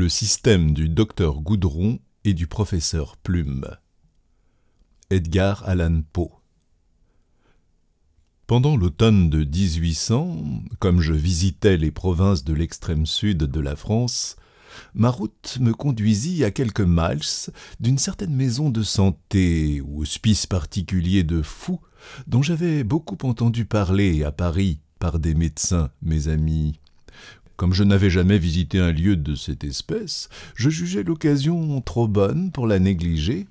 le système du docteur Goudron et du professeur Plume. Edgar Allan Poe Pendant l'automne de 1800, comme je visitais les provinces de l'extrême sud de la France, ma route me conduisit à quelques miles d'une certaine maison de santé ou hospice particulier de fous dont j'avais beaucoup entendu parler à Paris par des médecins, mes amis. Comme je n'avais jamais visité un lieu de cette espèce, je jugeais l'occasion trop bonne pour la négliger,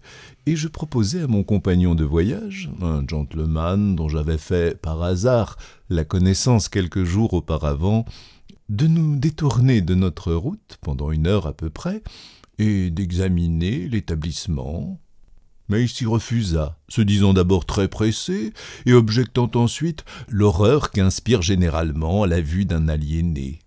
et je proposai à mon compagnon de voyage, un gentleman dont j'avais fait par hasard la connaissance quelques jours auparavant, de nous détourner de notre route pendant une heure à peu près, et d'examiner l'établissement, mais il s'y refusa, se disant d'abord très pressé, et objectant ensuite l'horreur qu'inspire généralement la vue d'un aliéné.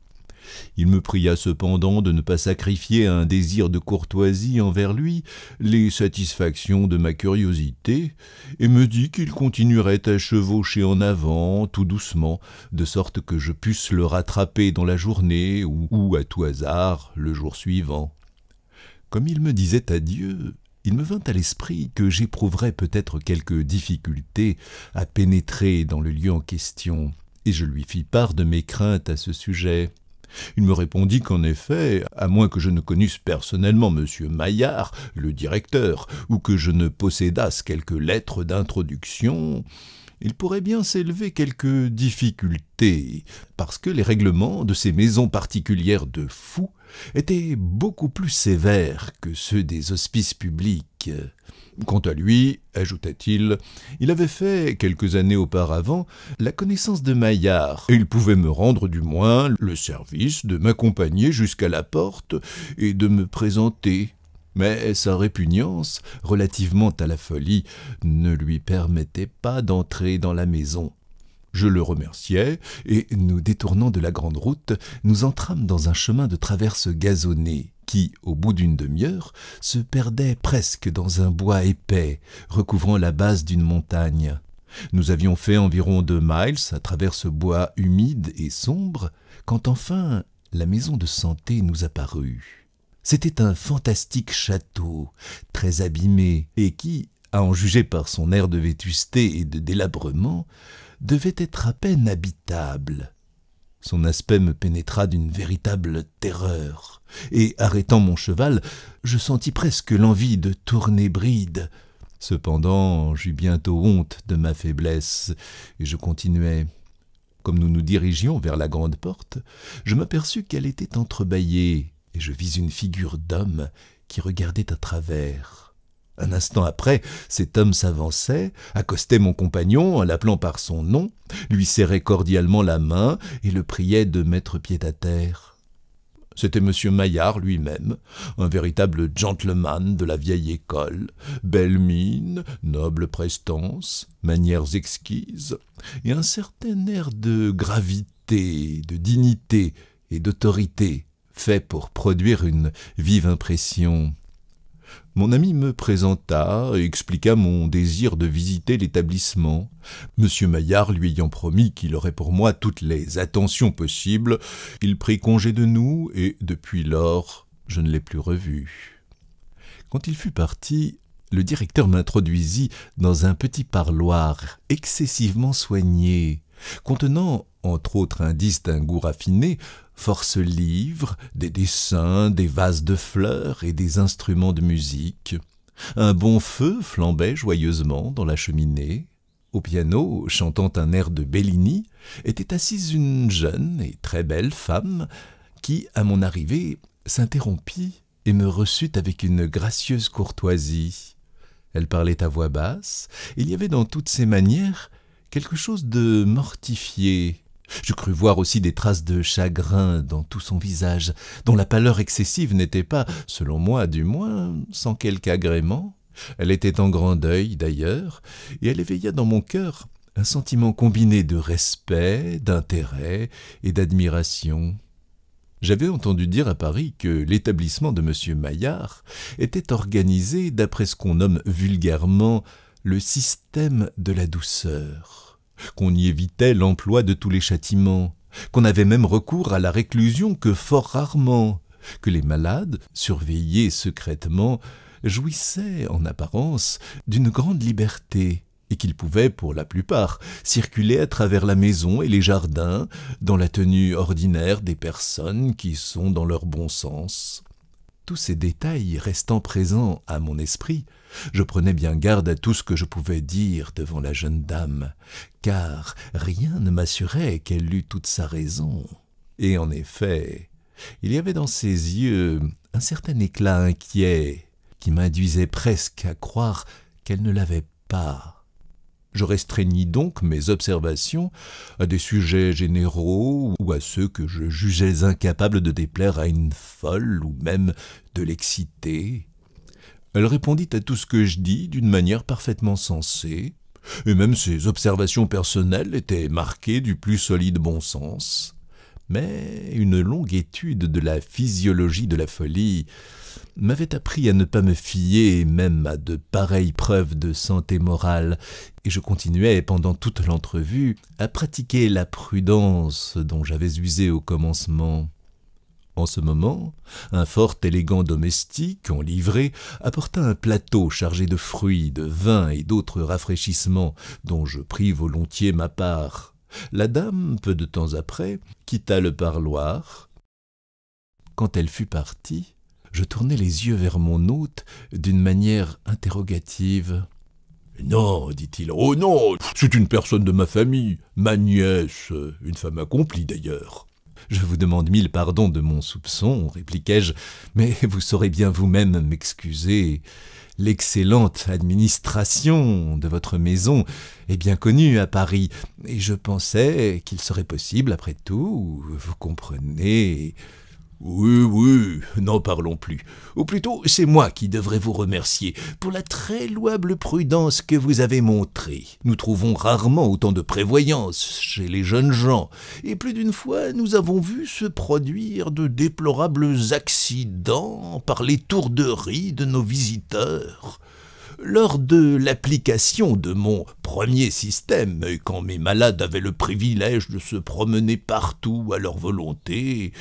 Il me pria cependant de ne pas sacrifier à un désir de courtoisie envers lui les satisfactions de ma curiosité, et me dit qu'il continuerait à chevaucher en avant, tout doucement, de sorte que je pusse le rattraper dans la journée ou, à tout hasard le jour suivant. Comme il me disait adieu, il me vint à l'esprit que j'éprouverais peut-être quelque difficulté à pénétrer dans le lieu en question, et je lui fis part de mes craintes à ce sujet. Il me répondit qu'en effet, à moins que je ne connusse personnellement M. Maillard, le directeur, ou que je ne possédasse quelques lettres d'introduction, il pourrait bien s'élever quelques difficultés, parce que les règlements de ces maisons particulières de fous étaient beaucoup plus sévères que ceux des hospices publics Quant à lui, ajouta-t-il, il avait fait, quelques années auparavant, la connaissance de Maillard, et il pouvait me rendre du moins le service de m'accompagner jusqu'à la porte et de me présenter. Mais sa répugnance, relativement à la folie, ne lui permettait pas d'entrer dans la maison. Je le remerciai, et nous détournant de la grande route, nous entrâmes dans un chemin de traverse gazonné qui, au bout d'une demi-heure, se perdait presque dans un bois épais, recouvrant la base d'une montagne. Nous avions fait environ deux miles à travers ce bois humide et sombre, quand enfin la maison de santé nous apparut. C'était un fantastique château, très abîmé, et qui, à en juger par son air de vétusté et de délabrement, devait être à peine habitable. Son aspect me pénétra d'une véritable terreur, et arrêtant mon cheval, je sentis presque l'envie de tourner bride. Cependant, j'eus bientôt honte de ma faiblesse, et je continuai. Comme nous nous dirigions vers la grande porte, je m'aperçus qu'elle était entrebâillée, et je vis une figure d'homme qui regardait à travers. Un instant après, cet homme s'avançait, accostait mon compagnon en l'appelant par son nom, lui serrait cordialement la main et le priait de mettre pied à terre. C'était M. Maillard lui-même, un véritable gentleman de la vieille école, belle mine, noble prestance, manières exquises, et un certain air de gravité, de dignité et d'autorité, fait pour produire une vive impression. Mon ami me présenta et expliqua mon désir de visiter l'établissement. Monsieur Maillard lui ayant promis qu'il aurait pour moi toutes les attentions possibles, il prit congé de nous et, depuis lors, je ne l'ai plus revu. Quand il fut parti, le directeur m'introduisit dans un petit parloir excessivement soigné, contenant, entre autres indices d'un goût raffiné, force livres, des dessins, des vases de fleurs et des instruments de musique. Un bon feu flambait joyeusement dans la cheminée. Au piano, chantant un air de Bellini, était assise une jeune et très belle femme qui, à mon arrivée, s'interrompit et me reçut avec une gracieuse courtoisie. Elle parlait à voix basse, il y avait dans toutes ses manières quelque chose de mortifié. Je crus voir aussi des traces de chagrin dans tout son visage, dont la pâleur excessive n'était pas, selon moi du moins, sans quelque agrément. Elle était en grand deuil d'ailleurs, et elle éveilla dans mon cœur un sentiment combiné de respect, d'intérêt et d'admiration. J'avais entendu dire à Paris que l'établissement de M. Maillard était organisé d'après ce qu'on nomme vulgairement le système de la douceur, qu'on y évitait l'emploi de tous les châtiments, qu'on avait même recours à la réclusion que fort rarement, que les malades, surveillés secrètement, jouissaient en apparence d'une grande liberté, et qu'ils pouvaient, pour la plupart, circuler à travers la maison et les jardins, dans la tenue ordinaire des personnes qui sont dans leur bon sens, tous ces détails restant présents à mon esprit, je prenais bien garde à tout ce que je pouvais dire devant la jeune dame, car rien ne m'assurait qu'elle eût toute sa raison. Et en effet, il y avait dans ses yeux un certain éclat inquiet qui m'induisait presque à croire qu'elle ne l'avait pas. Je restreignis donc mes observations à des sujets généraux ou à ceux que je jugeais incapables de déplaire à une folle ou même de l'exciter. Elle répondit à tout ce que je dis d'une manière parfaitement sensée, et même ses observations personnelles étaient marquées du plus solide bon sens. Mais une longue étude de la physiologie de la folie m'avait appris à ne pas me fier même à de pareilles preuves de santé morale, et je continuais pendant toute l'entrevue à pratiquer la prudence dont j'avais usé au commencement. En ce moment, un fort élégant domestique, en livrée, apporta un plateau chargé de fruits, de vins et d'autres rafraîchissements, dont je pris volontiers ma part. La dame, peu de temps après, quitta le parloir. Quand elle fut partie, je tournai les yeux vers mon hôte d'une manière interrogative. Non, dit-il, oh non, c'est une personne de ma famille, ma nièce, une femme accomplie d'ailleurs. Je vous demande mille pardons de mon soupçon, répliquai-je, mais vous saurez bien vous-même m'excuser. L'excellente administration de votre maison est bien connue à Paris, et je pensais qu'il serait possible, après tout, vous comprenez, oui, oui, n'en parlons plus. Ou plutôt, c'est moi qui devrais vous remercier pour la très louable prudence que vous avez montrée. Nous trouvons rarement autant de prévoyance chez les jeunes gens, et plus d'une fois nous avons vu se produire de déplorables accidents par les tourderies de nos visiteurs. Lors de l'application de mon premier système, quand mes malades avaient le privilège de se promener partout à leur volonté,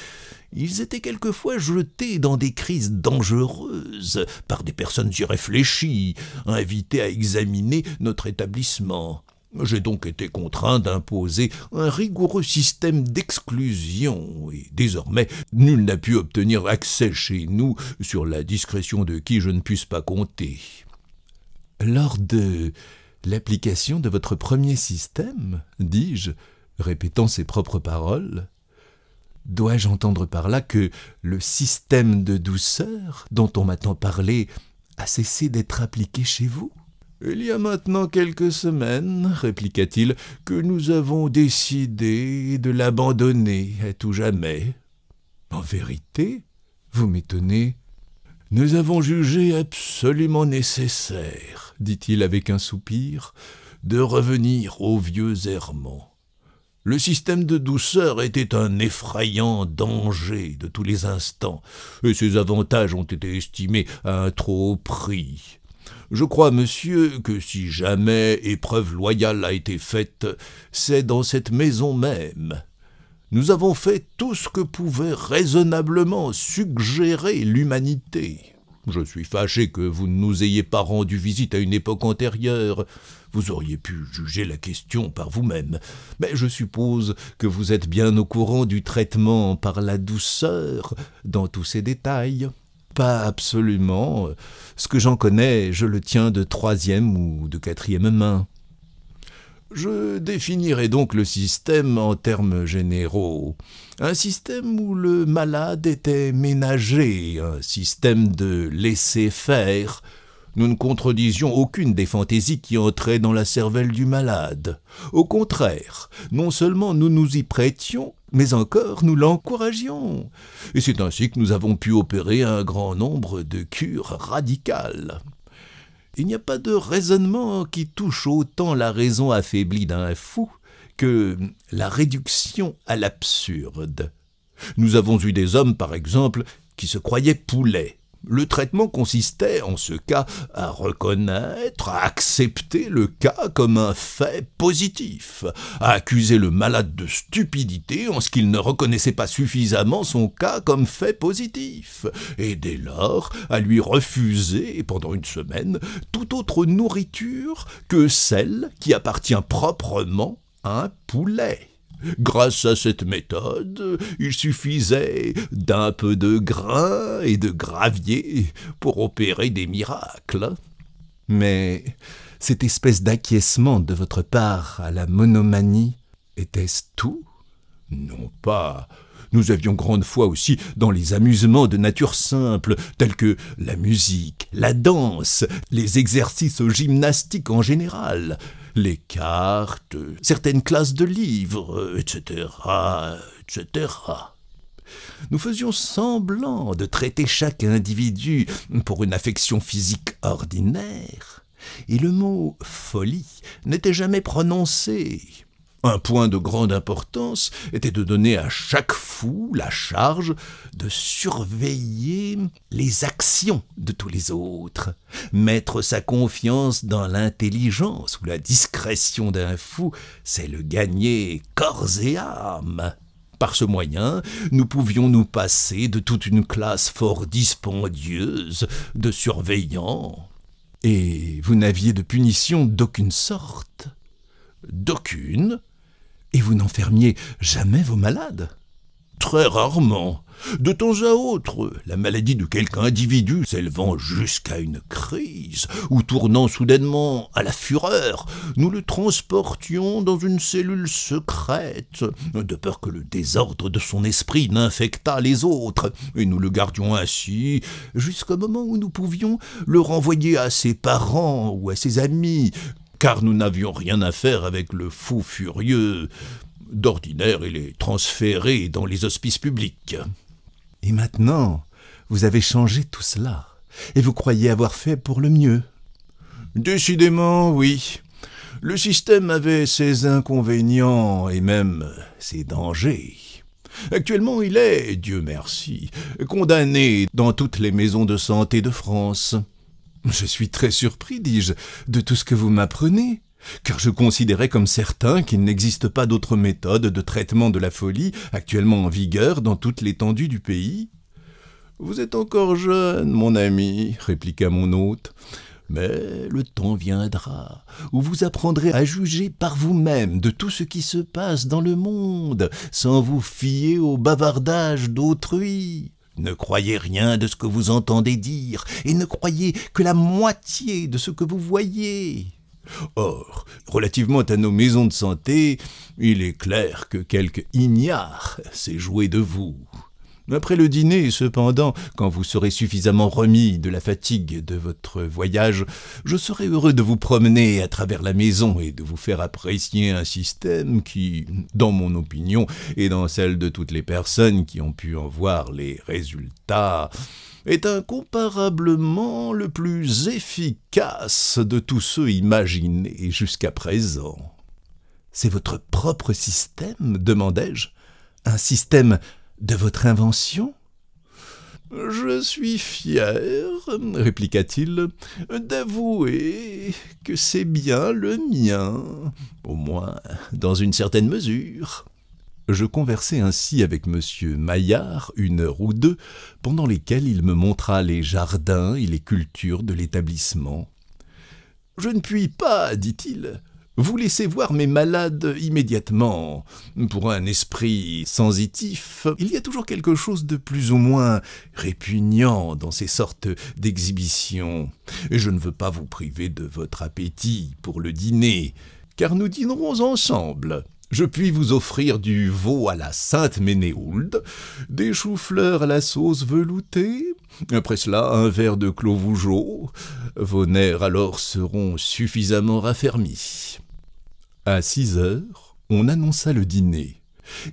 ils étaient quelquefois jetés dans des crises dangereuses par des personnes irréfléchies, invitées à examiner notre établissement. J'ai donc été contraint d'imposer un rigoureux système d'exclusion, et désormais nul n'a pu obtenir accès chez nous sur la discrétion de qui je ne puisse pas compter. Lors de l'application de votre premier système, dis-je, répétant ses propres paroles, Dois-je entendre par là que le système de douceur dont on m'a tant parlé a cessé d'être appliqué chez vous il y a maintenant quelques semaines, répliqua-t-il, que nous avons décidé de l'abandonner à tout jamais. En vérité, vous m'étonnez. Nous avons jugé absolument nécessaire, dit-il avec un soupir, de revenir aux vieux errements. Le système de douceur était un effrayant danger de tous les instants, et ses avantages ont été estimés à un trop haut prix. Je crois, monsieur, que si jamais épreuve loyale a été faite, c'est dans cette maison même. Nous avons fait tout ce que pouvait raisonnablement suggérer l'humanité. Je suis fâché que vous ne nous ayez pas rendu visite à une époque antérieure. Vous auriez pu juger la question par vous-même, mais je suppose que vous êtes bien au courant du traitement par la douceur dans tous ses détails. Pas absolument. Ce que j'en connais, je le tiens de troisième ou de quatrième main. Je définirai donc le système en termes généraux. Un système où le malade était ménagé, un système de laisser faire, nous ne contredisions aucune des fantaisies qui entraient dans la cervelle du malade. Au contraire, non seulement nous nous y prêtions, mais encore nous l'encouragions. Et c'est ainsi que nous avons pu opérer un grand nombre de cures radicales. Il n'y a pas de raisonnement qui touche autant la raison affaiblie d'un fou que la réduction à l'absurde. Nous avons eu des hommes, par exemple, qui se croyaient poulets, le traitement consistait en ce cas à reconnaître, à accepter le cas comme un fait positif, à accuser le malade de stupidité en ce qu'il ne reconnaissait pas suffisamment son cas comme fait positif, et dès lors à lui refuser pendant une semaine toute autre nourriture que celle qui appartient proprement à un poulet. Grâce à cette méthode, il suffisait d'un peu de grain et de gravier pour opérer des miracles. Mais cette espèce d'acquiescement de votre part à la monomanie, était-ce tout Non pas nous avions grande foi aussi dans les amusements de nature simple, tels que la musique, la danse, les exercices gymnastiques en général, les cartes, certaines classes de livres, etc., etc. Nous faisions semblant de traiter chaque individu pour une affection physique ordinaire, et le mot folie n'était jamais prononcé, un point de grande importance était de donner à chaque fou la charge de surveiller les actions de tous les autres, mettre sa confiance dans l'intelligence ou la discrétion d'un fou, c'est le gagner corps et âme. Par ce moyen, nous pouvions nous passer de toute une classe fort dispendieuse de surveillants. Et vous n'aviez de punition d'aucune sorte. D'aucune, et vous n'enfermiez jamais vos malades Très rarement. De temps à autre, la maladie de quelque individu s'élevant jusqu'à une crise, ou tournant soudainement à la fureur, nous le transportions dans une cellule secrète, de peur que le désordre de son esprit n'infectât les autres, et nous le gardions ainsi jusqu'au moment où nous pouvions le renvoyer à ses parents ou à ses amis, car nous n'avions rien à faire avec le fou furieux. D'ordinaire, il est transféré dans les hospices publics. Et maintenant, vous avez changé tout cela, et vous croyez avoir fait pour le mieux. Décidément, oui. Le système avait ses inconvénients et même ses dangers. Actuellement, il est, Dieu merci, condamné dans toutes les maisons de santé de France. Je suis très surpris, dis-je, de tout ce que vous m'apprenez, car je considérais comme certain qu'il n'existe pas d'autre méthode de traitement de la folie actuellement en vigueur dans toute l'étendue du pays. Vous êtes encore jeune, mon ami, répliqua mon hôte. Mais le temps viendra où vous apprendrez à juger par vous-même de tout ce qui se passe dans le monde, sans vous fier au bavardage d'autrui. Ne croyez rien de ce que vous entendez dire, et ne croyez que la moitié de ce que vous voyez. Or, relativement à nos maisons de santé, il est clair que quelque ignare s'est joué de vous. Après le dîner, cependant, quand vous serez suffisamment remis de la fatigue de votre voyage, je serai heureux de vous promener à travers la maison et de vous faire apprécier un système qui, dans mon opinion, et dans celle de toutes les personnes qui ont pu en voir les résultats, est incomparablement le plus efficace de tous ceux imaginés jusqu'à présent. C'est votre propre système demandai-je. Un système de votre invention je suis fier, répliqua-t-il, d'avouer que c'est bien le mien, au moins dans une certaine mesure. Je conversai ainsi avec M. Maillard une heure ou deux, pendant lesquelles il me montra les jardins et les cultures de l'établissement. Je ne puis pas, dit-il, vous laissez voir mes malades immédiatement. Pour un esprit sensitif, il y a toujours quelque chose de plus ou moins répugnant dans ces sortes d'exhibitions. je ne veux pas vous priver de votre appétit pour le dîner, car nous dînerons ensemble je puis vous offrir du veau à la Sainte Ménéhould, des choux-fleurs à la sauce veloutée, après cela un verre de Clos Vos nerfs alors seront suffisamment raffermis. À six heures, on annonça le dîner,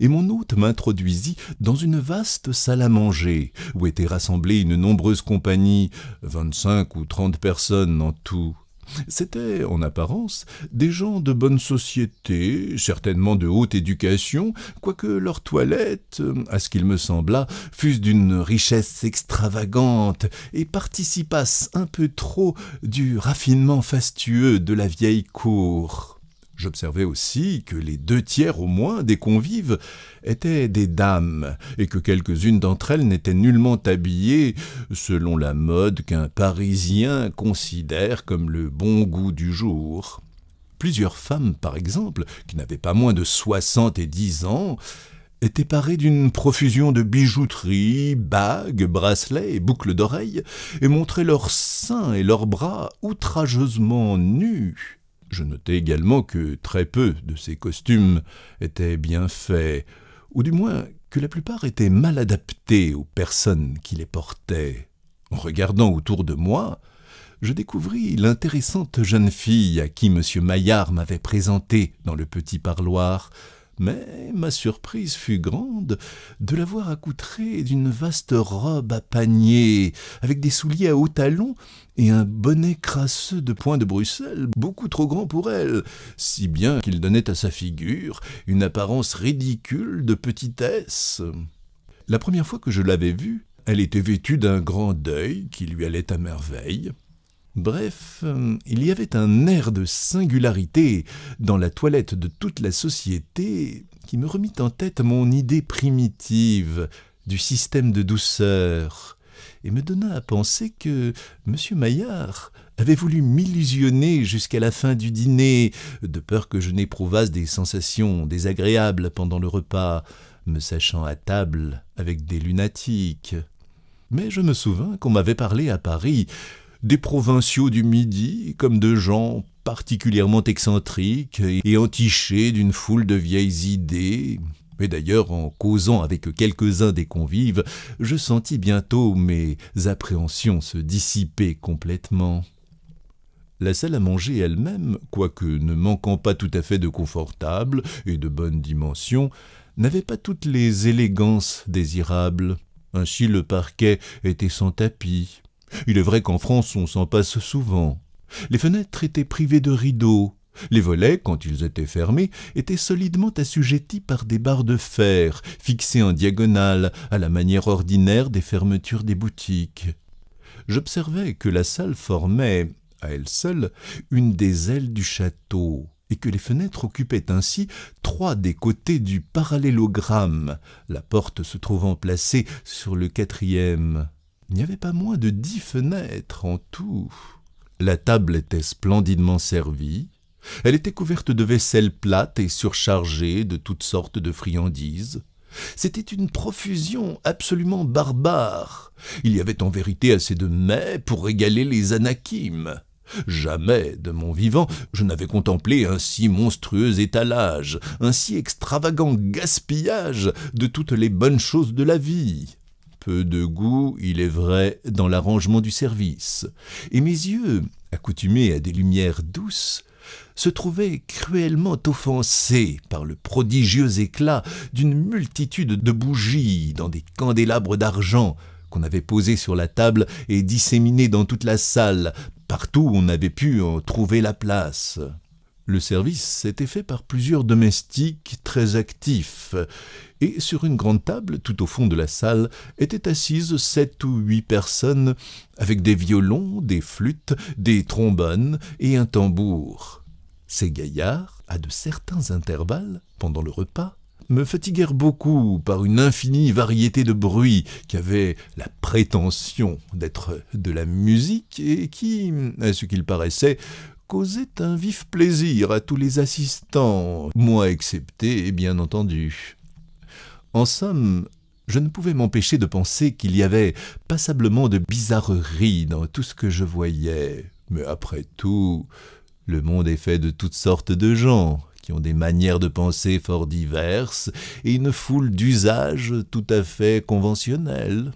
et mon hôte m'introduisit dans une vaste salle à manger, où était rassemblée une nombreuse compagnie, vingt-cinq ou trente personnes en tout. C'étaient, en apparence, des gens de bonne société, certainement de haute éducation, quoique leurs toilettes, à ce qu'il me sembla, fussent d'une richesse extravagante et participassent un peu trop du raffinement fastueux de la vieille cour. J'observais aussi que les deux tiers au moins des convives étaient des dames, et que quelques-unes d'entre elles n'étaient nullement habillées selon la mode qu'un Parisien considère comme le bon goût du jour. Plusieurs femmes, par exemple, qui n'avaient pas moins de soixante et dix ans, étaient parées d'une profusion de bijouterie, bagues, bracelets et boucles d'oreilles, et montraient leurs seins et leurs bras outrageusement nus je notai également que très peu de ces costumes étaient bien faits, ou du moins que la plupart étaient mal adaptés aux personnes qui les portaient. En regardant autour de moi, je découvris l'intéressante jeune fille à qui M. Maillard m'avait présenté dans le petit parloir, mais ma surprise fut grande de la voir accoutrée d'une vaste robe à panier, avec des souliers à hauts talons et un bonnet crasseux de point de Bruxelles, beaucoup trop grand pour elle, si bien qu'il donnait à sa figure une apparence ridicule de petitesse. La première fois que je l'avais vue, elle était vêtue d'un grand deuil qui lui allait à merveille. Bref, euh, il y avait un air de singularité dans la toilette de toute la société qui me remit en tête mon idée primitive du système de douceur et me donna à penser que M. Maillard avait voulu m'illusionner jusqu'à la fin du dîner, de peur que je n'éprouvasse des sensations désagréables pendant le repas, me sachant à table avec des lunatiques. Mais je me souvins qu'on m'avait parlé à Paris des provinciaux du Midi comme de gens particulièrement excentriques et entichés d'une foule de vieilles idées. Mais d'ailleurs, en causant avec quelques-uns des convives, je sentis bientôt mes appréhensions se dissiper complètement. La salle à manger elle-même, quoique ne manquant pas tout à fait de confortable et de bonnes dimension, n'avait pas toutes les élégances désirables. Ainsi le parquet était sans tapis, il est vrai qu'en France on s'en passe souvent. Les fenêtres étaient privées de rideaux, les volets, quand ils étaient fermés, étaient solidement assujettis par des barres de fer, fixées en diagonale, à la manière ordinaire des fermetures des boutiques. J'observais que la salle formait, à elle seule, une des ailes du château, et que les fenêtres occupaient ainsi trois des côtés du parallélogramme, la porte se trouvant placée sur le quatrième. Il n'y avait pas moins de dix fenêtres en tout. La table était splendidement servie. Elle était couverte de vaisselle plate et surchargée de toutes sortes de friandises. C'était une profusion absolument barbare. Il y avait en vérité assez de mets pour régaler les anakimes. Jamais, de mon vivant, je n'avais contemplé un si monstrueux étalage, un si extravagant gaspillage de toutes les bonnes choses de la vie peu de goût, il est vrai, dans l'arrangement du service, et mes yeux, accoutumés à des lumières douces, se trouvaient cruellement offensés par le prodigieux éclat d'une multitude de bougies dans des candélabres d'argent qu'on avait posés sur la table et disséminés dans toute la salle, partout où on avait pu en trouver la place. Le service s'était fait par plusieurs domestiques très actifs, et sur une grande table tout au fond de la salle étaient assises sept ou huit personnes avec des violons, des flûtes, des trombones et un tambour. Ces gaillards, à de certains intervalles, pendant le repas, me fatiguèrent beaucoup par une infinie variété de bruits qui avaient la prétention d'être de la musique et qui, à ce qu'il paraissait, causaient un vif plaisir à tous les assistants, moi excepté, bien entendu. En somme, je ne pouvais m'empêcher de penser qu'il y avait passablement de bizarreries dans tout ce que je voyais. Mais après tout, le monde est fait de toutes sortes de gens, qui ont des manières de penser fort diverses, et une foule d'usages tout à fait conventionnels.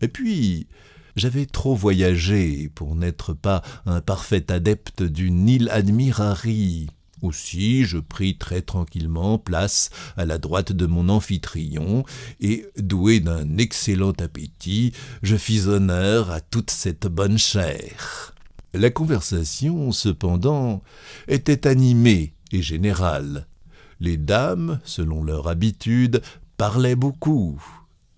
Et puis, j'avais trop voyagé pour n'être pas un parfait adepte du Nil admirari, aussi, je pris très tranquillement place à la droite de mon amphitryon, et, doué d'un excellent appétit, je fis honneur à toute cette bonne chair. La conversation, cependant, était animée et générale. Les dames, selon leur habitude, parlaient beaucoup.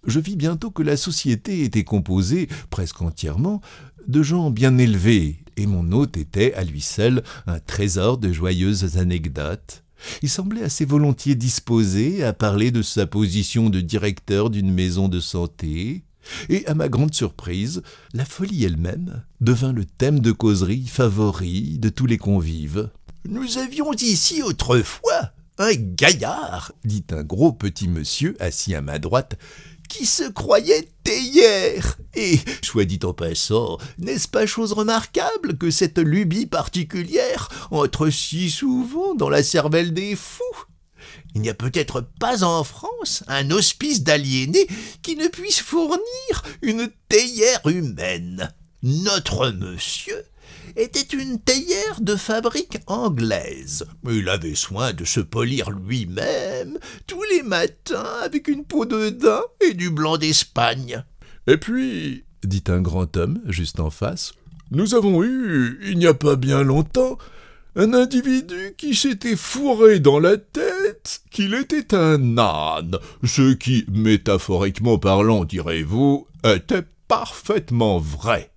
Je vis bientôt que la société était composée, presque entièrement, de gens bien élevés et mon hôte était, à lui seul, un trésor de joyeuses anecdotes. Il semblait assez volontiers disposé à parler de sa position de directeur d'une maison de santé, et à ma grande surprise, la folie elle-même devint le thème de causerie favori de tous les convives. Nous avions ici autrefois un gaillard, dit un gros petit monsieur assis à ma droite, qui se croyait théière. Et, soit dit en passant, n'est-ce pas chose remarquable que cette lubie particulière entre si souvent dans la cervelle des fous il n'y a peut-être pas en France un hospice d'aliénés qui ne puisse fournir une théière humaine. Notre monsieur était une théière de fabrique anglaise. Il avait soin de se polir lui-même tous les matins avec une peau de daim et du blanc d'Espagne. Et puis, dit un grand homme juste en face, nous avons eu, il n'y a pas bien longtemps, un individu qui s'était fourré dans la tête qu'il était un âne, ce qui, métaphoriquement parlant, direz-vous, était parfaitement vrai.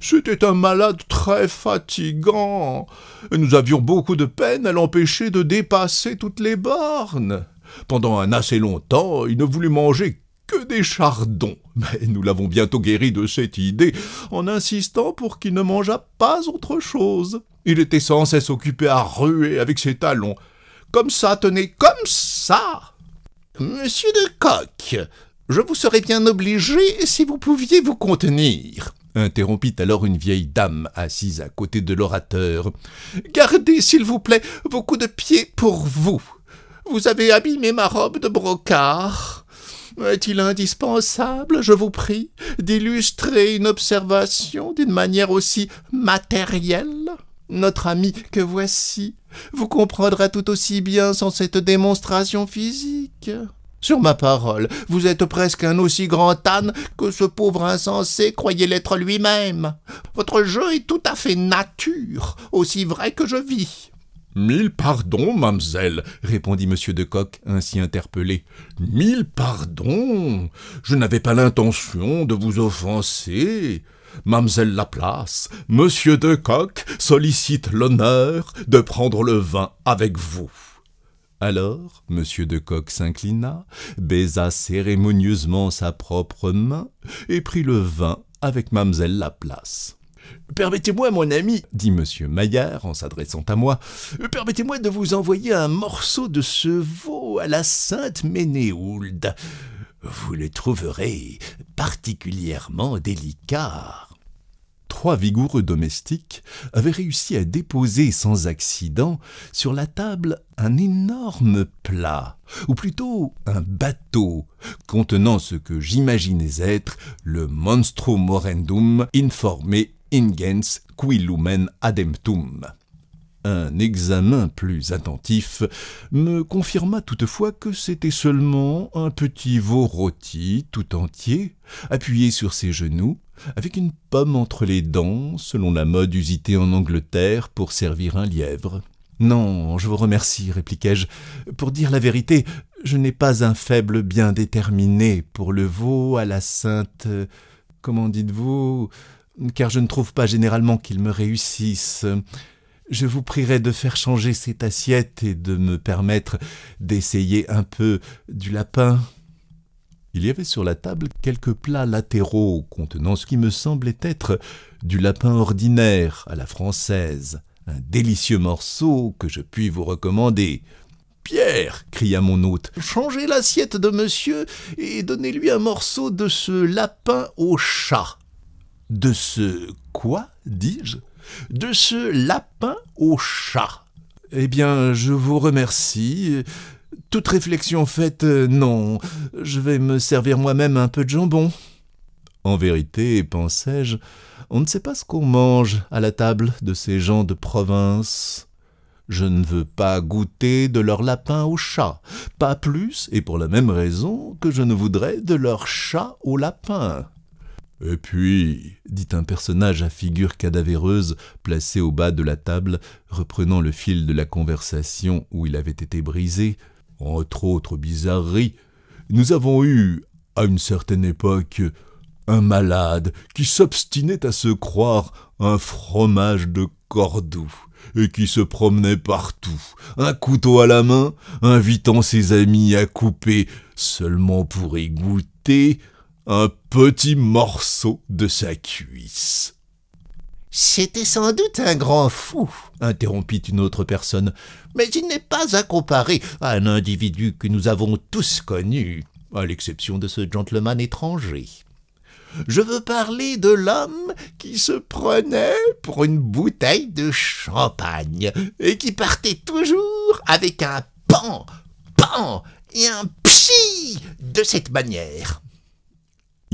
C'était un malade très fatigant. Nous avions beaucoup de peine à l'empêcher de dépasser toutes les bornes. Pendant un assez long temps, il ne voulut manger que des chardons. Mais nous l'avons bientôt guéri de cette idée en insistant pour qu'il ne mangeât pas autre chose. Il était sans cesse occupé à ruer avec ses talons. Comme ça, tenez, comme ça Monsieur de Coq, je vous serais bien obligé si vous pouviez vous contenir interrompit alors une vieille dame assise à côté de l'orateur. Gardez, s'il vous plaît, vos coups de pieds pour vous. Vous avez abîmé ma robe de brocart. Est-il indispensable, je vous prie, d'illustrer une observation d'une manière aussi matérielle Notre ami que voici vous comprendra tout aussi bien sans cette démonstration physique. Sur ma parole, vous êtes presque un aussi grand âne que ce pauvre insensé croyait l'être lui-même. Votre jeu est tout à fait nature, aussi vrai que je vis. Mille pardons, mamselle, répondit M. de Coq, ainsi interpellé. Mille pardons. Je n'avais pas l'intention de vous offenser. Mamselle Laplace, Monsieur de Coq sollicite l'honneur de prendre le vin avec vous. Alors, M. de Coq s'inclina, baisa cérémonieusement sa propre main et prit le vin avec Mlle Laplace. Permettez-moi, mon ami, dit M. Maillard en s'adressant à moi, permettez-moi de vous envoyer un morceau de ce veau à la Sainte Ménéhould. Vous le trouverez particulièrement délicat trois vigoureux domestiques avaient réussi à déposer sans accident sur la table un énorme plat, ou plutôt un bateau, contenant ce que j'imaginais être le monstrum morendum informe ingens qui lumen ademptum un examen plus attentif, me confirma toutefois que c'était seulement un petit veau rôti tout entier, appuyé sur ses genoux, avec une pomme entre les dents, selon la mode usitée en Angleterre pour servir un lièvre. Non, je vous remercie, répliquai-je. Pour dire la vérité, je n'ai pas un faible bien déterminé pour le veau à la sainte. Comment dites-vous Car je ne trouve pas généralement qu'il me réussisse je vous prierai de faire changer cette assiette et de me permettre d'essayer un peu du lapin. Il y avait sur la table quelques plats latéraux contenant ce qui me semblait être du lapin ordinaire à la française, un délicieux morceau que je puis vous recommander. Pierre, cria mon hôte, changez l'assiette de monsieur et donnez-lui un morceau de ce lapin au chat. De ce quoi dis-je de ce lapin au chat Eh bien, je vous remercie. Toute réflexion faite, euh, non. Je vais me servir moi-même un peu de jambon. En vérité, pensais-je, on ne sait pas ce qu'on mange à la table de ces gens de province. Je ne veux pas goûter de leur lapin au chat, pas plus, et pour la même raison que je ne voudrais de leur chat au lapin. Et puis, dit un personnage à figure cadavéreuse placé au bas de la table, reprenant le fil de la conversation où il avait été brisé, entre autres bizarreries, nous avons eu, à une certaine époque, un malade qui s'obstinait à se croire un fromage de Cordoue, et qui se promenait partout, un couteau à la main, invitant ses amis à couper, seulement pour y goûter, un petit morceau de sa cuisse. C'était sans doute un grand fou, interrompit une autre personne, mais il n'est pas à comparer à un individu que nous avons tous connu, à l'exception de ce gentleman étranger. Je veux parler de l'homme qui se prenait pour une bouteille de champagne et qui partait toujours avec un pan, pan et un psi de cette manière.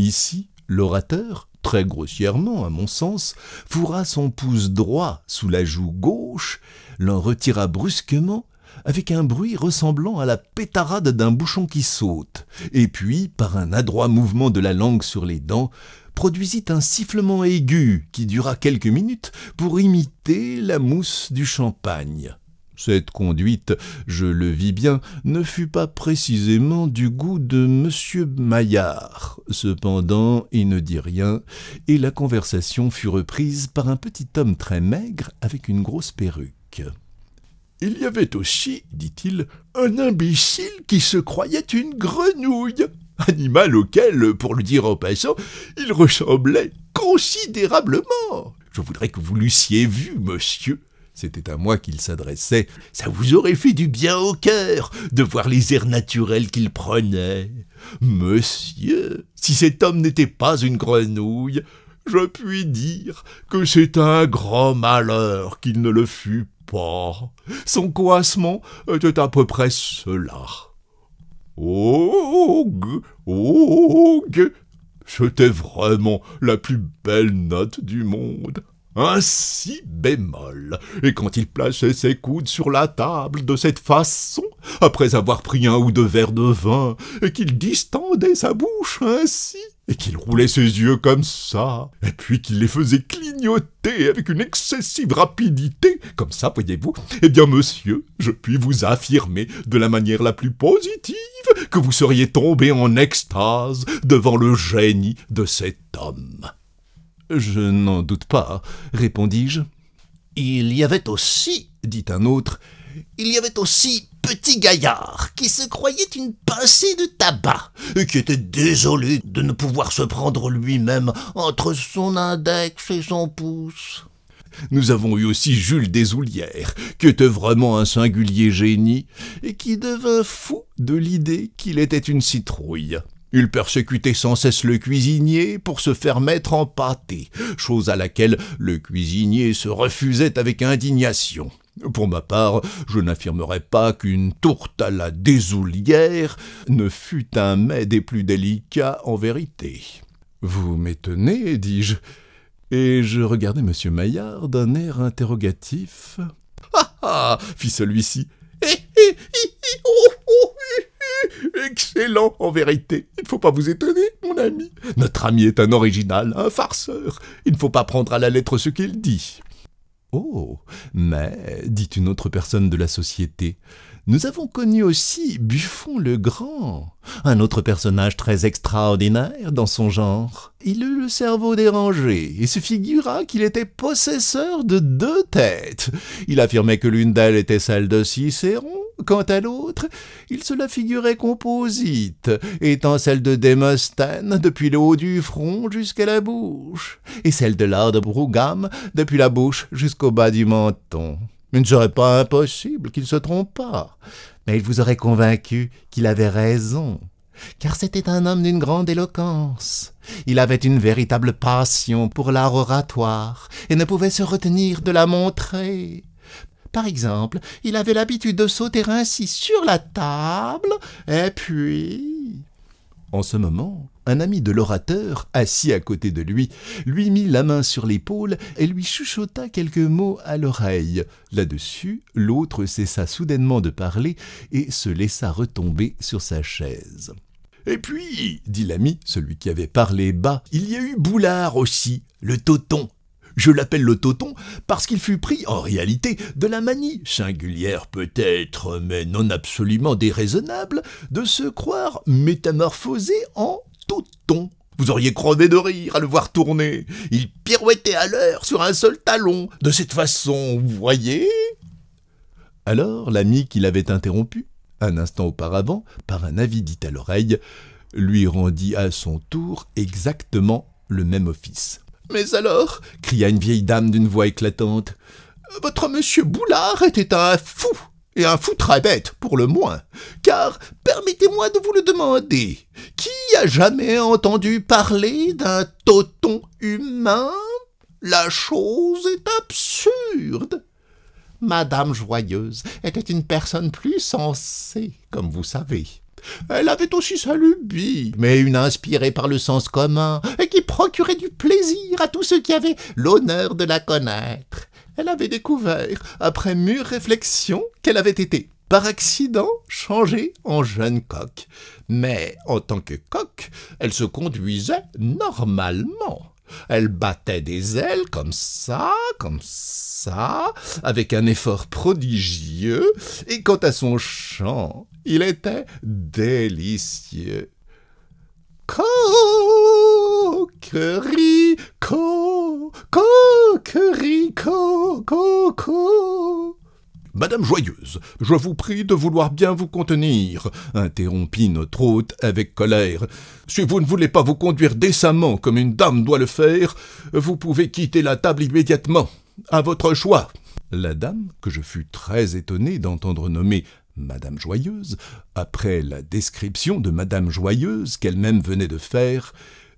Ici, l'orateur, très grossièrement à mon sens, fourra son pouce droit sous la joue gauche, l'en retira brusquement, avec un bruit ressemblant à la pétarade d'un bouchon qui saute, et puis, par un adroit mouvement de la langue sur les dents, produisit un sifflement aigu qui dura quelques minutes pour imiter la mousse du champagne. Cette conduite, je le vis bien, ne fut pas précisément du goût de M. Maillard. Cependant, il ne dit rien, et la conversation fut reprise par un petit homme très maigre avec une grosse perruque. Il y avait aussi, dit-il, un imbécile qui se croyait une grenouille, animal auquel, pour le dire en passant, il ressemblait considérablement. Je voudrais que vous l'eussiez vu, monsieur. C'était à moi qu'il s'adressait. Ça vous aurait fait du bien au cœur de voir les airs naturels qu'il prenait. Monsieur, si cet homme n'était pas une grenouille, je puis dire que c'est un grand malheur qu'il ne le fût pas. Son coassement était à peu près cela. Oh, oh, c'était vraiment la plus belle note du monde ainsi bémol, et quand il plaçait ses coudes sur la table de cette façon, après avoir pris un ou deux verres de vin, et qu'il distendait sa bouche ainsi, et qu'il roulait ses yeux comme ça, et puis qu'il les faisait clignoter avec une excessive rapidité, comme ça, voyez-vous, eh bien, monsieur, je puis vous affirmer de la manière la plus positive que vous seriez tombé en extase devant le génie de cet homme. Je n'en doute pas, répondis-je. Il y avait aussi, dit un autre, il y avait aussi petit gaillard qui se croyait une pincée de tabac, et qui était désolé de ne pouvoir se prendre lui-même entre son index et son pouce. Nous avons eu aussi Jules Desoulières, qui était vraiment un singulier génie, et qui devint fou de l'idée qu'il était une citrouille. Il persécutait sans cesse le cuisinier pour se faire mettre en pâté, chose à laquelle le cuisinier se refusait avec indignation. Pour ma part, je n'affirmerai pas qu'une tourte à la désoulière ne fût un mets des plus délicats en vérité. Vous m'étonnez, dis-je, et je regardai M. Maillard d'un air interrogatif. Ah ah fit celui-ci. Eh, eh, eh, oh, oh, Excellent, en vérité. Il ne faut pas vous étonner, mon ami. Notre ami est un original, un farceur. Il ne faut pas prendre à la lettre ce qu'il dit. Oh, mais, dit une autre personne de la société, nous avons connu aussi Buffon le Grand, un autre personnage très extraordinaire dans son genre. Il eut le cerveau dérangé et se figura qu'il était possesseur de deux têtes. Il affirmait que l'une d'elles était celle de Cicéron Quant à l'autre, il se la figurait composite, étant celle de Démosthène depuis le haut du front jusqu'à la bouche, et celle de l'art de Brougham depuis la bouche jusqu'au bas du menton. Il ne serait pas impossible qu'il se trompât, mais il vous aurait convaincu qu'il avait raison, car c'était un homme d'une grande éloquence. Il avait une véritable passion pour l'art oratoire, et ne pouvait se retenir de la montrer. Par exemple, il avait l'habitude de sauter ainsi sur la table, et puis... En ce moment, un ami de l'orateur, assis à côté de lui, lui mit la main sur l'épaule et lui chuchota quelques mots à l'oreille. Là-dessus, l'autre cessa soudainement de parler et se laissa retomber sur sa chaise. Et puis, dit l'ami, celui qui avait parlé bas, il y a eu Boulard aussi, le toton, je l'appelle le Toton, parce qu'il fut pris, en réalité, de la manie, singulière peut-être, mais non absolument déraisonnable, de se croire métamorphosé en Toton. Vous auriez crevé de rire à le voir tourner. Il pirouettait à l'heure sur un seul talon, de cette façon, vous voyez Alors l'ami qui l'avait interrompu, un instant auparavant, par un avis dit à l'oreille, lui rendit à son tour exactement le même office. Mais alors cria une vieille dame d'une voix éclatante. Votre monsieur Boulard était un fou, et un fou très bête, pour le moins, car, permettez-moi de vous le demander, qui a jamais entendu parler d'un toton humain La chose est absurde. Madame Joyeuse était une personne plus sensée, comme vous savez. Elle avait aussi sa lubie, mais une inspirée par le sens commun, et qui procurait du plaisir à tous ceux qui avaient l'honneur de la connaître. Elle avait découvert, après mûre réflexion, qu'elle avait été par accident changée en jeune coq. Mais en tant que coq, elle se conduisait normalement. Elle battait des ailes comme ça, comme ça, avec un effort prodigieux, et quant à son chant, il était délicieux. Coquerico, co, Madame Joyeuse, je vous prie de vouloir bien vous contenir, interrompit notre hôte avec colère. Si vous ne voulez pas vous conduire décemment comme une dame doit le faire, vous pouvez quitter la table immédiatement. À votre choix. La dame, que je fus très étonné d'entendre nommer Madame Joyeuse, après la description de Madame Joyeuse qu'elle-même venait de faire,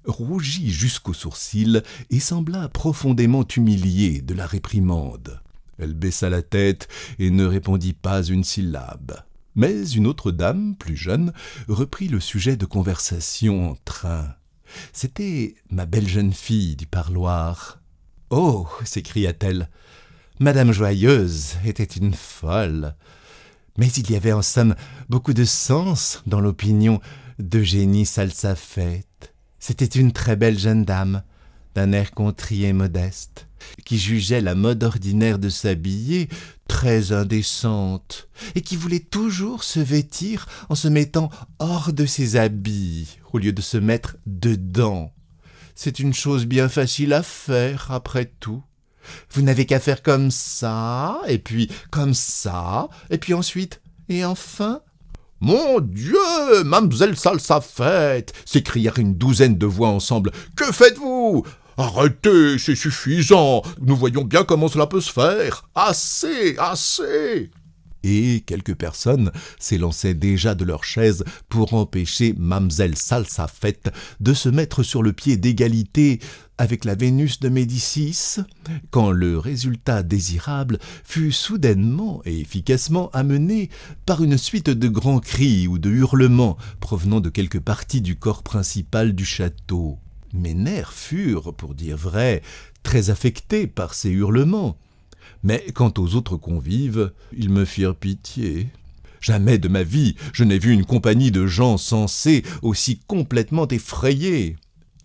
rougit jusqu'aux sourcils et sembla profondément humiliée de la réprimande. Elle baissa la tête et ne répondit pas une syllabe. Mais une autre dame, plus jeune, reprit le sujet de conversation en train. C'était ma belle jeune fille du parloir. Oh s'écria-t-elle, Madame Joyeuse était une folle. Mais il y avait en somme beaucoup de sens dans l'opinion d'Eugénie Salsafette. C'était une très belle jeune dame, d'un air contrit et modeste, qui jugeait la mode ordinaire de s'habiller très indécente, et qui voulait toujours se vêtir en se mettant hors de ses habits, au lieu de se mettre dedans. C'est une chose bien facile à faire, après tout. Vous n'avez qu'à faire comme ça, et puis comme ça, et puis ensuite, et enfin. Mon Dieu, mademoiselle Salsafette s'écrièrent une douzaine de voix ensemble. Que faites-vous Arrêtez, c'est suffisant. Nous voyons bien comment cela peut se faire. Assez, assez. Et quelques personnes s'élançaient déjà de leurs chaises pour empêcher Mlle Salsafette de se mettre sur le pied d'égalité avec la Vénus de Médicis, quand le résultat désirable fut soudainement et efficacement amené par une suite de grands cris ou de hurlements provenant de quelque partie du corps principal du château. Mes nerfs furent, pour dire vrai, très affectés par ces hurlements. Mais quant aux autres convives, ils me firent pitié. Jamais de ma vie je n'ai vu une compagnie de gens sensés aussi complètement effrayés.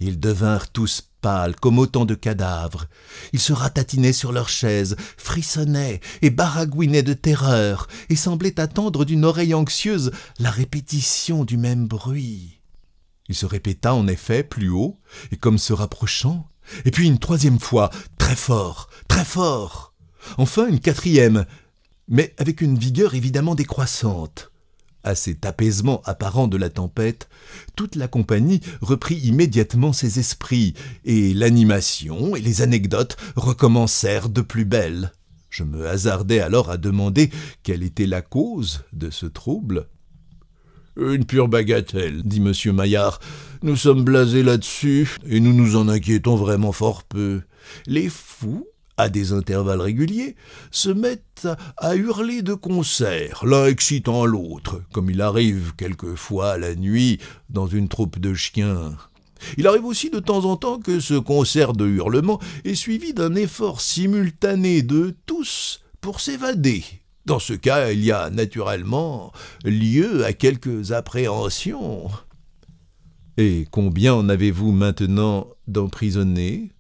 Ils devinrent tous pâles comme autant de cadavres. Ils se ratatinaient sur leurs chaises, frissonnaient et baragouinaient de terreur, et semblaient attendre d'une oreille anxieuse la répétition du même bruit. Il se répéta en effet plus haut, et comme se rapprochant, et puis une troisième fois, très fort, très fort. Enfin une quatrième, mais avec une vigueur évidemment décroissante. À cet apaisement apparent de la tempête, toute la compagnie reprit immédiatement ses esprits, et l'animation et les anecdotes recommencèrent de plus belle. Je me hasardai alors à demander quelle était la cause de ce trouble. Une pure bagatelle, dit M. Maillard. Nous sommes blasés là-dessus, et nous nous en inquiétons vraiment fort peu. Les fous à des intervalles réguliers, se mettent à hurler de concert, l'un excitant l'autre, comme il arrive quelquefois la nuit dans une troupe de chiens. Il arrive aussi de temps en temps que ce concert de hurlements est suivi d'un effort simultané de tous pour s'évader. Dans ce cas, il y a naturellement lieu à quelques appréhensions. Et combien en avez-vous maintenant d'emprisonnés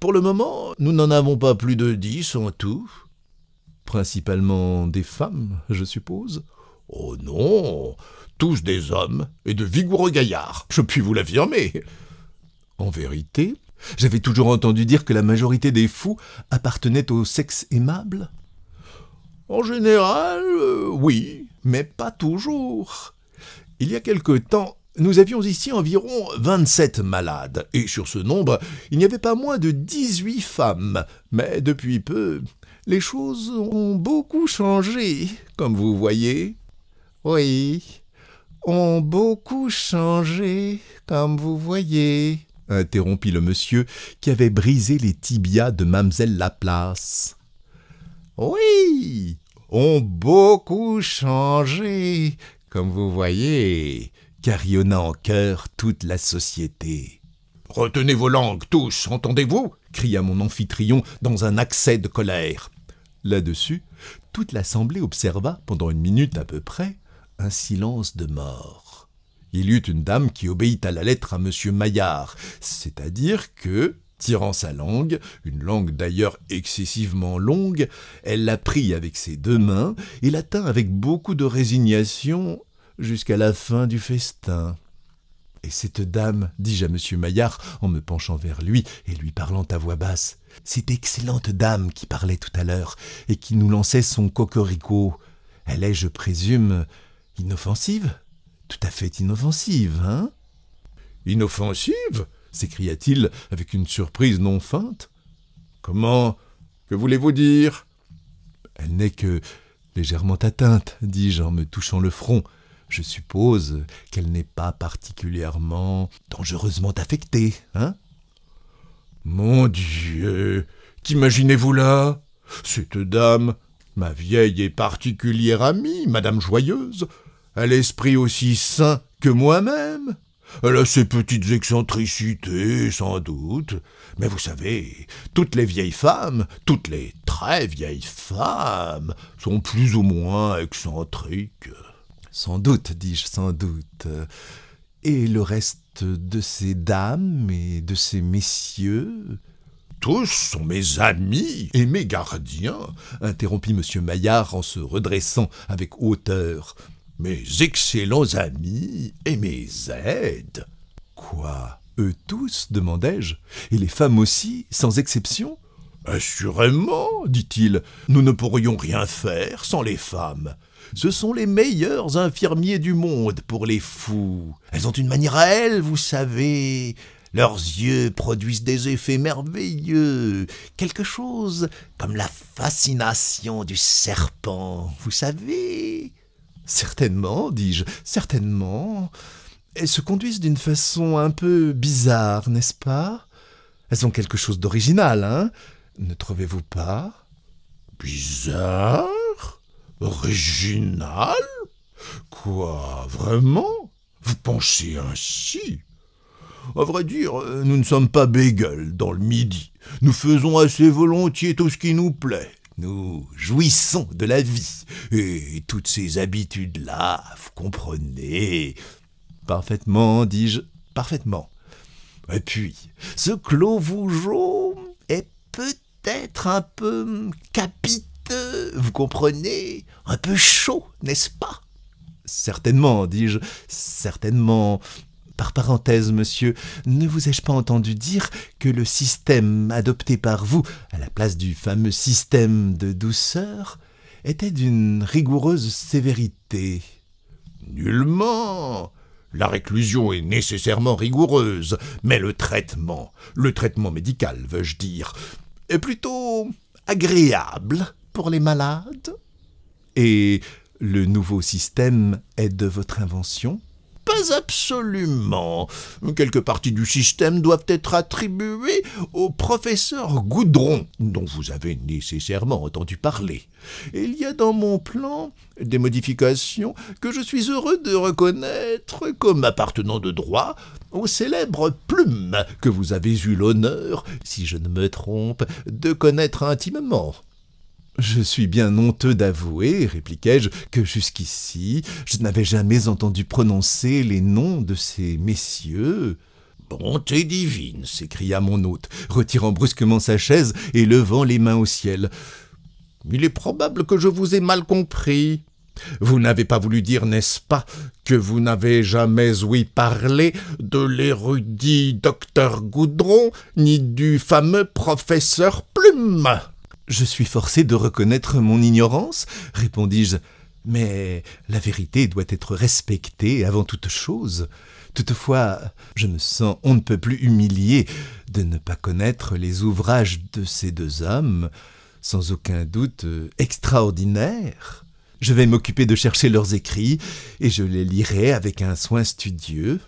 pour le moment, nous n'en avons pas plus de dix en tout. Principalement des femmes, je suppose. Oh non, tous des hommes et de vigoureux gaillards, je puis vous l'affirmer. En vérité, j'avais toujours entendu dire que la majorité des fous appartenaient au sexe aimable. En général, euh, oui, mais pas toujours. Il y a quelque temps, nous avions ici environ vingt-sept malades, et sur ce nombre, il n'y avait pas moins de dix-huit femmes. Mais depuis peu, les choses ont beaucoup changé, comme vous voyez. Oui, ont beaucoup changé, comme vous voyez, interrompit le monsieur qui avait brisé les tibias de Mamselle Laplace. Oui, ont beaucoup changé, comme vous voyez, carillonna en chœur toute la société. Retenez vos langues, tous, entendez-vous cria mon amphitryon dans un accès de colère. Là-dessus, toute l'assemblée observa, pendant une minute à peu près, un silence de mort. Il y eut une dame qui obéit à la lettre à M. Maillard, c'est-à-dire que, tirant sa langue, une langue d'ailleurs excessivement longue, elle la prit avec ses deux mains et la tint avec beaucoup de résignation jusqu'à la fin du festin. Et cette dame, dis-je à monsieur Maillard en me penchant vers lui et lui parlant à voix basse, cette excellente dame qui parlait tout à l'heure et qui nous lançait son cocorico, elle est, je présume, inoffensive Tout à fait inoffensive, hein Inoffensive s'écria-t-il avec une surprise non feinte. Comment Que voulez-vous dire Elle n'est que légèrement atteinte, dis-je en me touchant le front, je suppose qu'elle n'est pas particulièrement dangereusement affectée, hein Mon Dieu Qu'imaginez-vous là Cette dame, ma vieille et particulière amie, Madame Joyeuse, a l'esprit aussi sain que moi-même. Elle a ses petites excentricités, sans doute, mais vous savez, toutes les vieilles femmes, toutes les très vieilles femmes, sont plus ou moins excentriques. Sans doute, dis-je, sans doute. Et le reste de ces dames et de ces messieurs Tous sont mes amis et mes gardiens, interrompit M. Maillard en se redressant avec hauteur. Mes excellents amis et mes aides. Quoi Eux tous demandai-je. Et les femmes aussi, sans exception Assurément, dit-il, nous ne pourrions rien faire sans les femmes. Ce sont les meilleurs infirmiers du monde pour les fous. Elles ont une manière à elles, vous savez. Leurs yeux produisent des effets merveilleux, quelque chose comme la fascination du serpent, vous savez. Certainement, dis-je, certainement. Elles se conduisent d'une façon un peu bizarre, n'est-ce pas Elles ont quelque chose d'original, hein Ne trouvez-vous pas Bizarre Original Quoi, vraiment Vous pensez ainsi À vrai dire, euh, nous ne sommes pas bégueules dans le midi. Nous faisons assez volontiers tout ce qui nous plaît. Nous jouissons de la vie. Et toutes ces habitudes-là, vous comprenez Parfaitement, dis-je, parfaitement. Et puis, ce Clos Vougeot est peut-être un peu capital euh, vous comprenez Un peu chaud, n'est-ce pas Certainement, dis-je, certainement. Par parenthèse, monsieur, ne vous ai-je pas entendu dire que le système adopté par vous, à la place du fameux système de douceur, était d'une rigoureuse sévérité Nullement la réclusion est nécessairement rigoureuse, mais le traitement, le traitement médical, veux-je dire, est plutôt agréable pour les malades Et le nouveau système est de votre invention Pas absolument. Quelques parties du système doivent être attribuées au professeur Goudron, dont vous avez nécessairement entendu parler. Il y a dans mon plan des modifications que je suis heureux de reconnaître comme appartenant de droit aux célèbres plumes que vous avez eu l'honneur, si je ne me trompe, de connaître intimement. Je suis bien honteux d'avouer, répliquai-je, que jusqu'ici je n'avais jamais entendu prononcer les noms de ces messieurs. Bonté divine, s'écria mon hôte, retirant brusquement sa chaise et levant les mains au ciel. Il est probable que je vous ai mal compris. Vous n'avez pas voulu dire, n'est-ce pas, que vous n'avez jamais ouï parler de l'érudit docteur Goudron, ni du fameux professeur Plume je suis forcé de reconnaître mon ignorance, répondis-je, mais la vérité doit être respectée avant toute chose. Toutefois, je me sens on ne peut plus humilié de ne pas connaître les ouvrages de ces deux hommes, sans aucun doute euh, extraordinaires. Je vais m'occuper de chercher leurs écrits, et je les lirai avec un soin studieux.